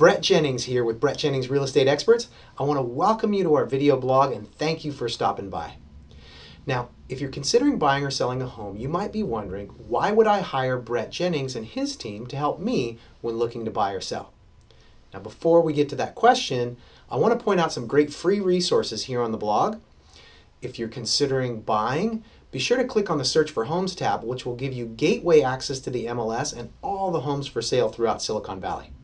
Brett Jennings here with Brett Jennings Real Estate Experts. I want to welcome you to our video blog and thank you for stopping by. Now, if you're considering buying or selling a home, you might be wondering, why would I hire Brett Jennings and his team to help me when looking to buy or sell? Now, before we get to that question, I want to point out some great free resources here on the blog. If you're considering buying, be sure to click on the Search for Homes tab, which will give you gateway access to the MLS and all the homes for sale throughout Silicon Valley.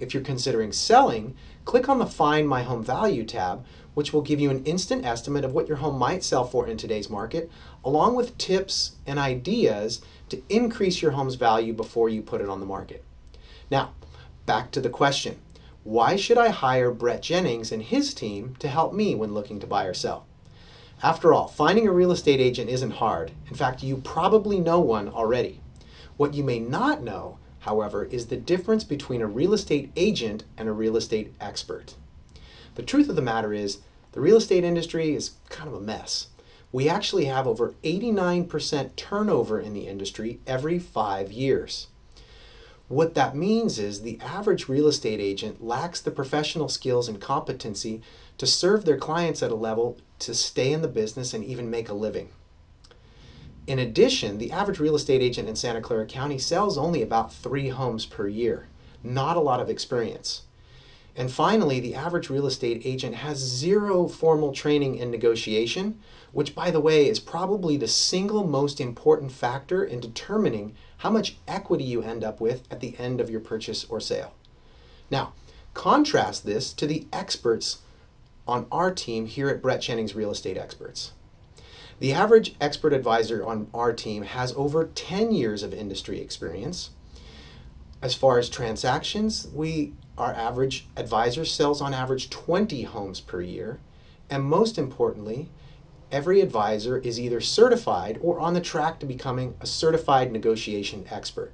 If you're considering selling, click on the Find My Home Value tab, which will give you an instant estimate of what your home might sell for in today's market, along with tips and ideas to increase your home's value before you put it on the market. Now, back to the question why should I hire Brett Jennings and his team to help me when looking to buy or sell? After all, finding a real estate agent isn't hard. In fact, you probably know one already. What you may not know however, is the difference between a real estate agent and a real estate expert. The truth of the matter is, the real estate industry is kind of a mess. We actually have over 89% turnover in the industry every five years. What that means is the average real estate agent lacks the professional skills and competency to serve their clients at a level to stay in the business and even make a living. In addition, the average real estate agent in Santa Clara County sells only about three homes per year, not a lot of experience. And finally, the average real estate agent has zero formal training in negotiation, which, by the way, is probably the single most important factor in determining how much equity you end up with at the end of your purchase or sale. Now, contrast this to the experts on our team here at Brett Channing's Real Estate Experts. The average expert advisor on our team has over 10 years of industry experience. As far as transactions, we our average advisor sells on average 20 homes per year, and most importantly, every advisor is either certified or on the track to becoming a certified negotiation expert.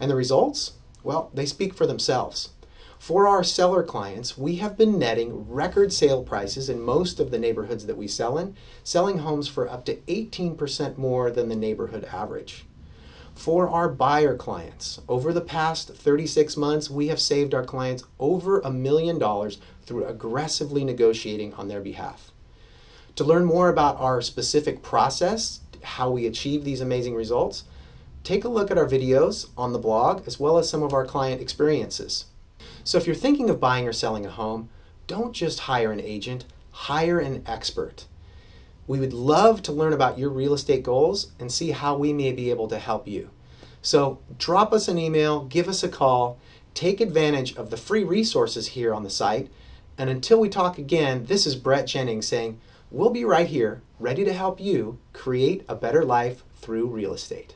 And the results? Well, they speak for themselves. For our seller clients, we have been netting record sale prices in most of the neighborhoods that we sell in, selling homes for up to 18% more than the neighborhood average. For our buyer clients, over the past 36 months, we have saved our clients over a million dollars through aggressively negotiating on their behalf. To learn more about our specific process, how we achieve these amazing results, take a look at our videos on the blog as well as some of our client experiences. So if you're thinking of buying or selling a home, don't just hire an agent, hire an expert. We would love to learn about your real estate goals and see how we may be able to help you. So drop us an email, give us a call, take advantage of the free resources here on the site. And until we talk again, this is Brett Jennings saying, we'll be right here, ready to help you create a better life through real estate.